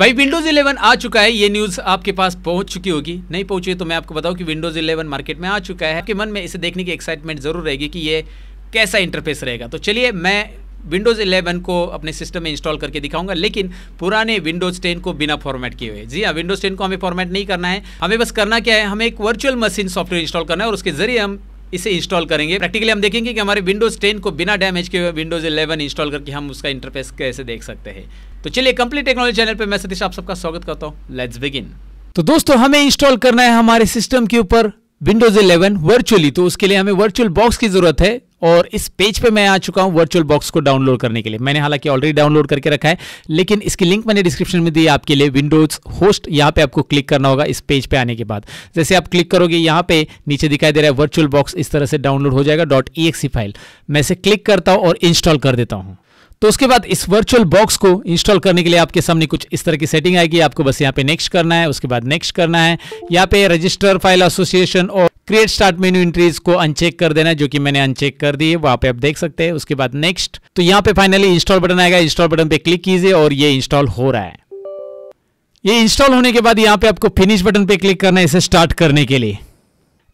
भाई विंडोज 11 आ चुका है ये न्यूज आपके पास पहुंच चुकी होगी नहीं पहुंची तो मैं आपको बताऊं कि विंडोज 11 मार्केट में आ चुका है आपके मन में इसे देखने की एक्साइटमेंट जरूर रहेगी कि ये कैसा इंटरफेस रहेगा तो चलिए मैं विंडोज़ 11 को अपने सिस्टम में इंस्टॉल करके दिखाऊंगा लेकिन पुराने विंडोज़ 10 को बिना फॉर्मेट किए हुए जी हाँ विंडोज़ 10 को हमें फॉर्मेट नहीं करना है हमें बस करना क्या है हमें एक वर्चुअल मशीन सॉफ्टवेयर इंस्टॉल करना है और उसके जरिए हम इसे इंस्टॉल करेंगे प्रैक्टिकली हम देखेंगे कि हमारे विंडोज़ 10 को बिना डैमेज किए हुए विंडोज़ 11 इंस्टॉल करके हम उसका इंटरफेस कैसे देख सकते हैं तो चलिए कंप्लीट टेक्नोलॉजी चैनल पे मैं सतीश आप सबका स्वागत करता हूँ लेट्स बिगिन तो दोस्तों हमें इंस्टॉल करना है हमारे सिस्टम के ऊपर विंडोज 11 वर्चुअली तो उसके लिए हमें वर्चुअल बॉक्स की जरूरत है और इस पेज पे मैं आ चुका हूं वर्चुअल बॉक्स को डाउनलोड करने के लिए मैंने हालांकि ऑलरेडी डाउनलोड करके रखा है लेकिन इसकी लिंक मैंने डिस्क्रिप्शन में दी आपके लिए विंडोज होस्ट यहां पे आपको क्लिक करना होगा इस पेज पे आने के बाद जैसे आप क्लिक करोगे यहां पे नीचे दिखाई दे रहा है वर्चुअल बॉक्स इस तरह से डाउनलोड हो जाएगा डॉट फाइल मैं इसे क्लिक करता हूँ और इंस्टॉल कर देता हूँ तो उसके बाद इस वर्चुअल बॉक्स को इंस्टॉल करने के लिए आपके सामने कुछ इस तरह की सेटिंग आएगी आपको बस यहाँ पे नेक्स्ट करना है उसके बाद नेक्स्ट करना है यहाँ पे रजिस्टर फाइल एसोसिएशन और क्रिएट स्टार्ट मेन्यू एंट्रीज को अनचेक कर देना है जो कि मैंने अनचेक कर दी है वहां पे आप देख सकते हैं उसके बाद नेक्स्ट तो यहाँ पे फाइनली इंस्टॉल बटन आएगा इंस्टॉल बटन पे क्लिक कीजिए और ये इंस्टॉल हो रहा है ये इंस्टॉल होने के बाद यहाँ पे आपको फिनिश बटन पे क्लिक करना है इसे स्टार्ट करने के लिए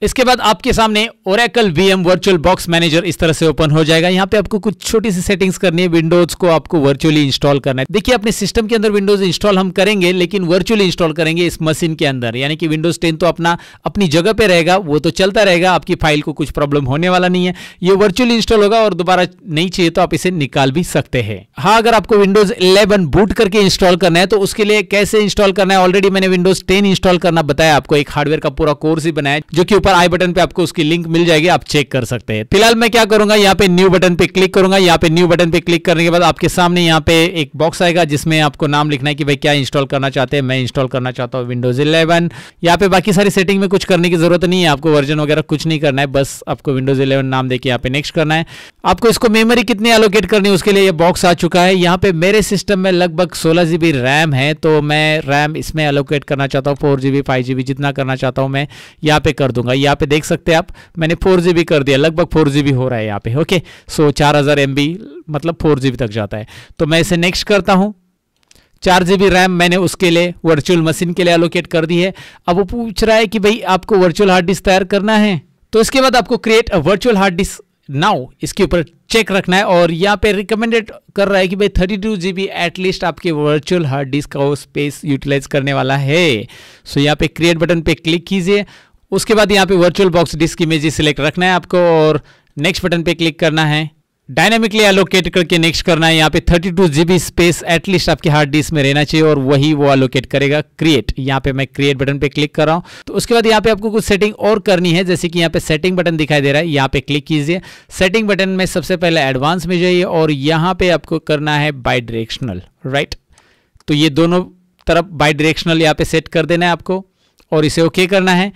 इसके बाद आपके सामने Oracle VM virtual box manager इस तरह से ओपन हो जाएगा यहाँ पे आपको कुछ छोटी सी सेटिंग्स करनी है विंडोज को आपको वर्चुअली इंस्टॉल करना है देखिए अपने सिस्टम के अंदर विंडोज इंस्टॉल हम करेंगे लेकिन वर्चुअली इंस्टॉल करेंगे इस मशीन के अंदर यानी कि विंडोज टेन तो अपना अपनी जगह पे रहेगा वो तो चलता रहेगा आपकी फाइल को कुछ प्रॉब्लम होने वाला नहीं है ये वर्चुअली इंस्टॉल होगा और दोबारा नहीं चाहिए तो आप इसे निकाल भी सकते हैं हाँ अगर आपको विंडोज इलेवन बूट करके इंस्टॉल करना है तो उसके लिए कैसे इंस्टॉल करना है ऑलरेडी मैंने विंडोज टेन इंस्टॉल करना बताया आपको एक हार्डवेयर का पूरा कोर्स ही बनाया जो कि ऊपर आई बटन पे आपको उसकी लिंक मिल जाएगी आप चेक कर सकते हैं फिलहाल मैं क्या करूंगा यहाँ पे न्यू बटन पे क्लिक करूंगा यहाँ पे न्यू बटन पे क्लिक करने के बाद आपके सामने यहाँ पे एक बॉक्स आएगा जिसमें आपको नाम लिखना है कि भाई क्या इंस्टॉल करना चाहते हैं मैं इंस्टॉल करना चाहता हूँ विंडोज इलेवन यहाँ पे बाकी सारी सेटिंग में कुछ करने की जरूरत नहीं है आपको वर्जन वगैरह कुछ नहीं करना है बस आपको विंडोज इलेवन नाम देखिए यहाँ पे नेक्स्ट करना है आपको इसको मेमोरी कितनी एलोकेट करनी है उसके लिए बॉक्स आ चुका है यहाँ पे मेरे सिस्टम में लगभग सोलह जीबी रैम है तो मैं रैम इसमें एलोकेट करना चाहता हूँ फोर जीबी फाइव जीबी जितना करना चाहता हूँ मैं यहाँ पे कर दूंगा भाई यहाँ पे देख सकते हैं आप मैंने फोर जी कर दिया लगभग फोर जी हो रहा है यहाँ पे ओके सो चार हज़ार एम बी मतलब फोर जी तक जाता है तो मैं इसे नेक्स्ट करता हूँ चार जी रैम मैंने उसके लिए वर्चुअल मशीन के लिए एलोकेट कर दी है अब वो पूछ रहा है कि भाई आपको वर्चुअल हार्ड डिस्क तैयार करना है तो इसके बाद आपको create a virtual hard disk now इसके ऊपर चेक रखना है और यहाँ पे रिकमेंडेड कर रहा है कि भाई thirty two G B at least आपके वर्चुअल हार्ड डिस्क का वो स्पेस यूटिलाइज करने वाला है सो so यहाँ पे क्रिएट बटन पे क्लिक कीजिए उसके बाद यहाँ पे virtual box disk image select रखना है आपको और नेक्स्ट बटन पे क्लिक करना है डायनामिकली एलोकेट करके नेक्स्ट करना है यहाँ पे thirty two GB space at least आपके हार्ड डिस्क में रहना चाहिए और वही वो एलोकेट करेगा क्रिएट यहाँ पे मैं क्रिएट बटन पे क्लिक कर रहा हूँ तो उसके बाद यहाँ पे आपको कुछ सेटिंग और करनी है जैसे कि यहाँ पे सेटिंग बटन दिखाई दे रहा है यहाँ पे क्लिक कीजिए सेटिंग बटन में सबसे पहले एडवांस में जाइए और यहाँ पे आपको करना है बाई डायरेक्शनल राइट तो ये दोनों तरफ बाई डायरेक्शनल यहाँ पे सेट कर देना है आपको और इसे ओके okay करना है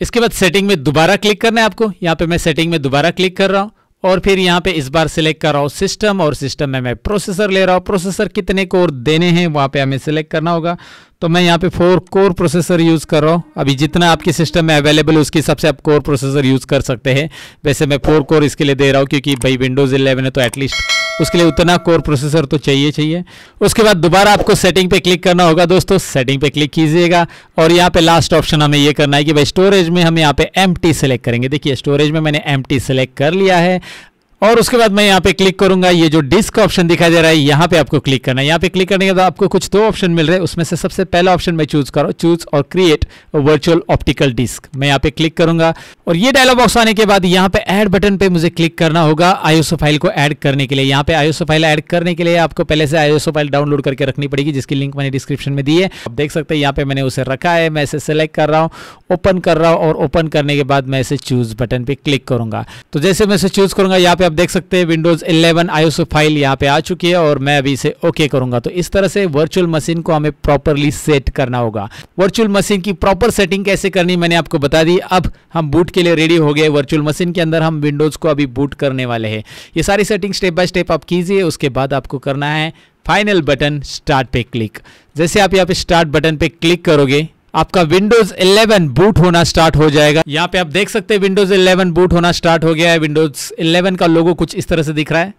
इसके बाद सेटिंग में दोबारा क्लिक करना है आपको यहाँ पे मैं सेटिंग में दोबारा क्लिक कर रहा हूँ और फिर यहाँ पे इस बार सिलेक्ट कर रहा हूँ सिस्टम और सिस्टम में मैं प्रोसेसर ले रहा हूँ प्रोसेसर कितने कोर देने हैं वहाँ पे हमें सिलेक्ट करना होगा तो मैं यहाँ पे फोर कोर प्रोसेसर यूज़ कर रहा हूँ अभी जितना आपके सिस्टम में अवेलेबल है उसके हिसाब से आप कोर प्रोसेसर यूज़ कर सकते हैं वैसे मैं फोर कोर इसके लिए दे रहा हूँ क्योंकि भाई विंडोज़ इलेवन है तो एटलीस्ट उसके लिए उतना कोर प्रोसेसर तो चाहिए चाहिए उसके बाद दोबारा आपको सेटिंग पे क्लिक करना होगा दोस्तों सेटिंग पे क्लिक कीजिएगा और यहाँ पे लास्ट ऑप्शन हमें ये करना है कि भाई स्टोरेज में हम यहाँ पे एम सेलेक्ट करेंगे देखिए स्टोरेज में मैंने एम सेलेक्ट कर लिया है और उसके बाद मैं यहाँ पे क्लिक करूंगा ये जो डिस्क ऑप्शन दिखाई दे रहा है यहाँ पे आपको क्लिक करना है यहाँ पे क्लिक करने के बाद आपको कुछ दो ऑप्शन मिल रहे हैं उसमें से सबसे पहला ऑप्शन मैं चूज करो चूज और क्रिएट वर्चुअल ऑप्टिकल डिस्क मैं यहाँ पे क्लिक करूंगा और ये डायलॉग बॉक्स आने के बाद यहाँ पे एड बटन पे मुझे क्लिक करना होगा आयोसो फाइल को एड करने के लिए यहाँ पे आयोसो फाइल एड करने के लिए आपको पहले से आयोसो फाइल डाउनलोड करके रखनी पड़ेगी जिसकी लिंक मैंने डिस्क्रिप्शन में दी है आप देख सकते हैं यहाँ पे मैंने उसे रखा है मैं इसे सेलेक्ट कर रहा हूँ ओपन कर रहा हूँ और ओपन करने के बाद मैं इसे चूज बटन पे क्लिक करूंगा तो जैसे मैं इसे चूज करूंगा यहाँ पे आप देख सकते हैं विंडोज 11 आईओस फाइल यहाँ पे आ चुकी है और मैं अभी इसे ओके करूंगा तो इस तरह से वर्चुअल मशीन को हमें प्रॉपरली सेट करना होगा वर्चुअल मशीन की प्रॉपर सेटिंग कैसे करनी मैंने आपको बता दी अब हम बूट के लिए रेडी हो गए वर्चुअल मशीन के अंदर हम विंडोज को अभी बूट करने वाले हैं ये सारी सेटिंग स्टेप बाय स्टेप आप कीजिए उसके बाद आपको करना है फाइनल बटन स्टार्ट पे क्लिक जैसे आप यहाँ पे स्टार्ट बटन पे क्लिक करोगे आपका विंडोज 11 बूट होना स्टार्ट हो जाएगा यहाँ पे आप देख सकते हैं विंडोज 11 बूट होना स्टार्ट हो गया है विंडोज 11 का लोगो कुछ इस तरह से दिख रहा है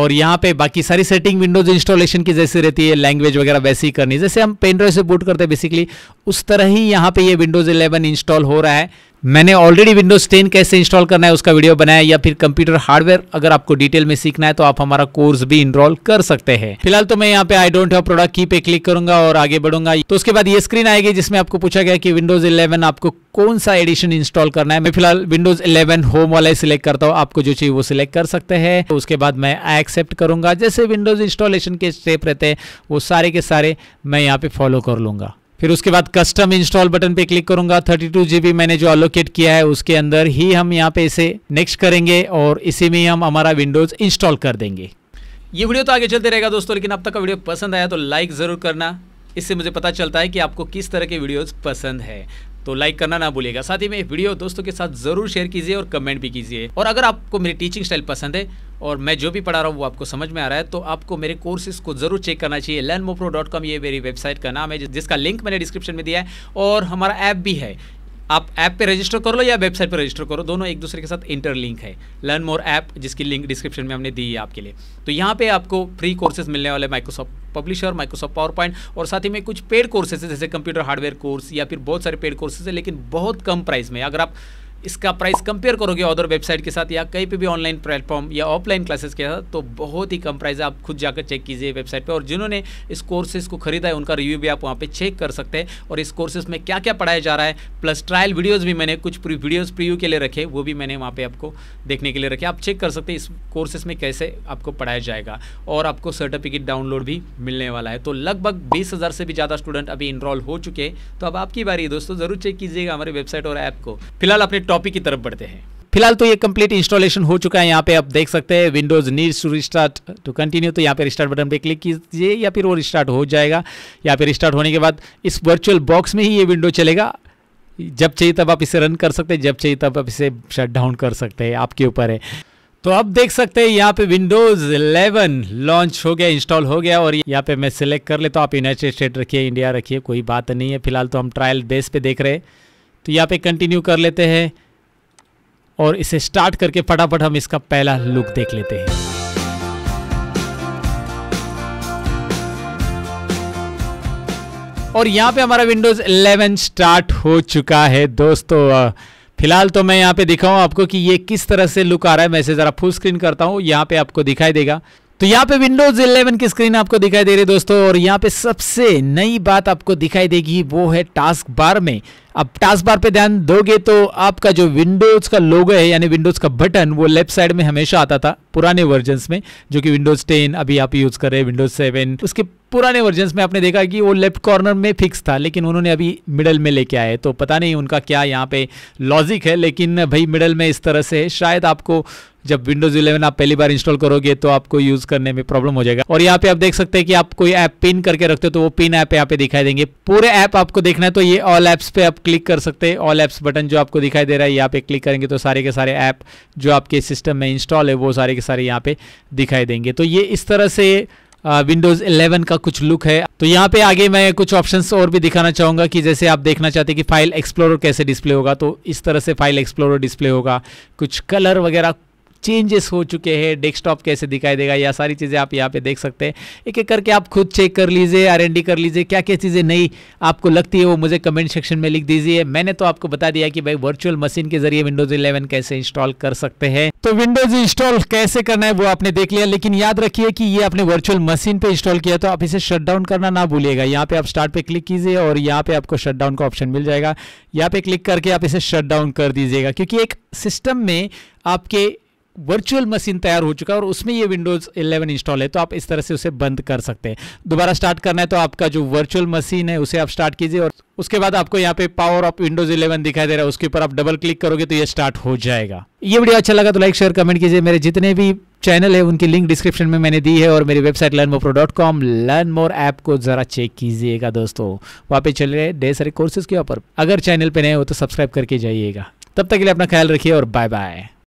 और यहाँ पे बाकी सारी सेटिंग विंडोज इंस्टॉलेशन की जैसी रहती है लैंग्वेज वगैरह वैसे ही करनी जैसे हम पेनड्राइव से बूट करते हैं बेसिकली उस तरह ही यहाँ पे ये विंडोज 11 इंस्टॉल हो रहा है मैंने ऑलरेडी विंडोज 10 कैसे इंस्टॉल करना है उसका वीडियो बनाया या फिर कंप्यूटर हार्डवेयर अगर आपको डिटेल में सीखना है तो आप हमारा कोर्स भी इनरोल कर सकते हैं फिलहाल तो मैं यहाँ पे आई डोंट हैव प्रोडक्ट की पे क्लिक करूंगा और आगे बढ़ूंगा तो उसके बाद ये स्क्रीन आएगी जिसमें आपको पूछा गया कि विंडोज इलेवन आपको कौन सा एडिशन इंस्टॉल करना है मैं फिलहाल विंडोज इलेवन होम वाला सिलेक्ट करता हूँ आपको जो चाहिए वो सिलेक्ट कर सकते हैं तो उसके बाद मैं एक्सेप्ट करूंगा जैसे विंडोज इंस्टॉलेशन के स्टेप रहते हैं वो सारे के सारे मैं यहाँ पे फॉलो कर लूंगा फिर उसके बाद कस्टम इंस्टॉल बटन पे क्लिक करूंगा थर्टी टू जीबी मैंने जो अलोकेट किया है उसके अंदर ही हम यहाँ पे इसे नेक्स्ट करेंगे और इसी में हम हमारा विंडोज इंस्टॉल कर देंगे ये वीडियो तो आगे चलते रहेगा दोस्तों लेकिन अब तक का वीडियो पसंद आया तो लाइक ज़रूर करना इससे मुझे पता चलता है कि आपको किस तरह के वीडियोज़ पसंद है तो लाइक करना ना भूलिएगा साथ ही में वीडियो दोस्तों के साथ जरूर शेयर कीजिए और कमेंट भी कीजिए और अगर आपको मेरी टीचिंग स्टाइल पसंद है और मैं जो भी पढ़ा रहा हूँ वो आपको समझ में आ रहा है तो आपको मेरे कोर्सेज को जरूर चेक करना चाहिए लर्न ये मेरी वेबसाइट का नाम है जिसका लिंक मैंने डिस्क्रिप्शन में दिया है और हमारा ऐप भी है आप ऐप पे रजिस्टर कर लो या वेबसाइट पे रजिस्टर करो दोनों एक दूसरे के साथ इंटरलिंक है लर्न मोर ऐप जिसकी लिंक डिस्क्रिप्शन में हमने दी है आपके लिए तो यहाँ पे आपको फ्री कोर्सेज मिलने वाले Microsoft Publisher Microsoft PowerPoint और साथ ही में कुछ पेड कोर्सेज है जैसे कंप्यूटर हार्डवेयर कोर्स या फिर बहुत सारे पेड कोर्सेज है लेकिन बहुत कम प्राइस में अगर आप इसका प्राइस कंपेयर करोगे अदर वेबसाइट के साथ या कहीं पे भी ऑनलाइन प्लेटफॉर्म या ऑफलाइन क्लासेस के साथ तो बहुत ही कम प्राइस है आप खुद जाकर चेक कीजिए वेबसाइट पे और जिन्होंने इस कोर्सेज को खरीदा है उनका रिव्यू भी आप वहाँ पे चेक कर सकते हैं और इस कोर्सेज में क्या क्या पढ़ाया जा रहा है प्लस ट्रायल वीडियोज़ भी मैंने कुछ वीडियोज़ प्रीव्यू के लिए रखे वो भी मैंने वहाँ पर आपको देखने के लिए रखे आप चेक कर सकते हैं इस कोर्सेज में कैसे आपको पढ़ाया जाएगा और आपको सर्टिफिकेट डाउनलोड भी मिलने वाला है तो लगभग बीस से भी ज़्यादा स्टूडेंट अभी इनरोल हो चुके हैं तो अब आपकी बारी दोस्तों ज़रूर चेक कीजिएगा हमारे वेबसाइट और ऐप को फिलहाल अपने टॉपिक की तरफ बढ़ते हैं फिलहाल तो ये कंप्लीट इंस्टॉलेशन हो चुका है यहाँ पे आप देख सकते हैं Windows needs to restart to continue तो यहाँ पे रिस्टार्ट बटन पे क्लिक कीजिए या फिर वो रिस्टार्ट हो जाएगा या फिर रिस्टार्ट होने के बाद इस वर्चुअल बॉक्स में ही ये विंडो चलेगा जब चाहिए तब आप इसे रन कर सकते हैं जब चाहिए तब आप इसे शट डाउन कर सकते हैं आपके ऊपर है तो आप देख सकते हैं यहाँ पे विंडोज 11 लॉन्च हो गया इंस्टॉल हो गया और यहाँ पे मैं सिलेक्ट कर ले तो आप यूनाइटेड स्टेट रखिए इंडिया रखिए कोई बात नहीं है फिलहाल तो हम ट्रायल बेस पे देख रहे हैं तो यहाँ पे कंटिन्यू कर लेते हैं और इसे स्टार्ट करके फटाफट हम इसका पहला लुक देख लेते हैं और यहाँ पे हमारा विंडोज़ 11 स्टार्ट हो चुका है दोस्तों फिलहाल तो मैं यहाँ पे दिखाऊँ आपको कि ये किस तरह से लुक आ रहा है मैं इसे ज़रा फुल स्क्रीन करता हूँ यहाँ पे आपको दिखाई देगा तो यहाँ पे विंडोज 11 की स्क्रीन आपको दिखाई दे रही है दोस्तों और यहाँ पे सबसे नई बात आपको दिखाई देगी वो है टास्क बार में अब टास्क बार पे ध्यान दोगे तो आपका जो विंडोज का लोगो है यानी विंडोज का बटन वो लेफ्ट साइड में हमेशा आता था पुराने वर्जन में जो कि विंडोज टेन अभी आप यूज कर रहे हैं विंडोज सेवन उसके पुराने वर्जन में आपने देखा कि वो लेफ्ट कॉर्नर में फिक्स था लेकिन उन्होंने अभी मिडल में लेके आए तो पता नहीं उनका क्या यहाँ पे लॉजिक है लेकिन भाई मिडल में इस तरह से शायद आपको जब विंडोज 11 आप पहली बार इंस्टॉल करोगे तो आपको यूज करने में प्रॉब्लम हो जाएगा और यहाँ पे आप देख सकते हैं कि आप कोई ऐप पिन करके रखते हो तो वो पिन ऐप यहाँ पे दिखाई देंगे पूरे ऐप आपको देखना है तो ये ऑल ऐप्स पे आप क्लिक कर सकते हैं ऑल ऐप्स बटन जो आपको दिखाई दे रहा है यहाँ पे क्लिक करेंगे तो सारे के सारे ऐप जो आपके सिस्टम में इंस्टॉल है वो सारे के सारे यहाँ पे दिखाई देंगे तो ये इस तरह से विंडोज 11 का कुछ लुक है तो यहाँ पे आगे मैं कुछ ऑप्शंस और भी दिखाना चाहूँगा कि जैसे आप देखना चाहते हैं कि फाइल एक्सप्लोरर कैसे डिस्प्ले होगा तो इस तरह से फाइल एक्सप्लोरर डिस्प्ले होगा कुछ कलर वगैरह चेंजेस हो चुके हैं डेस्कटॉप कैसे दिखाई देगा या सारी चीज़ें आप यहाँ पे देख सकते हैं एक एक करके आप खुद चेक कर लीजिए आर कर लीजिए क्या क्या चीज़ें नई आपको लगती है वो मुझे कमेंट सेक्शन में लिख दीजिए मैंने तो आपको बता दिया कि भाई वर्चुअल मशीन के जरिए विंडोज इलेवन कैसे इंस्टॉल कर सकते हैं तो विंडोज इंस्टॉल कैसे करना है वो आपने देख लिया लेकिन याद रखिए कि ये आपने वर्चुअल मशीन पे इंस्टॉल किया तो आप इसे शट डाउन करना ना भूलिएगा यहाँ पे आप स्टार्ट पे क्लिक कीजिए और यहाँ पे आपको शटडाउन का ऑप्शन मिल जाएगा यहाँ पे क्लिक करके आप इसे शट डाउन कर दीजिएगा क्योंकि एक सिस्टम में आपके वर्चुअल मशीन तैयार हो चुका है और उसमें ये विंडोज 11 इंस्टॉल है तो आप इस तरह से उसे बंद कर सकते हैं दोबारा स्टार्ट करना है तो आपका जो वर्चुअल मशीन है उसे आप स्टार्ट कीजिए और उसके बाद आपको यहाँ पे पावर ऑफ विंडोज 11 दिखाई दे रहा है उसके ऊपर आप डबल क्लिक करोगे तो ये स्टार्ट हो जाएगा ये वीडियो अच्छा लगा तो लाइक शेयर कमेंट कीजिए मेरे जितने भी चैनल है उनकी लिंक डिस्क्रिप्शन में मैंने दी है और मेरी वेबसाइट लर्न मोप्रो dot com learn more app को जरा चेक कीजिएगा दोस्तों वहाँ पे चल रहे ढेर सारे कोर्सेज के ऊपर अगर चैनल पे नए हो तो सब्सक्राइब करके जाइएगा तब तक के लिए अपना ख्याल रखिए और बाय बाय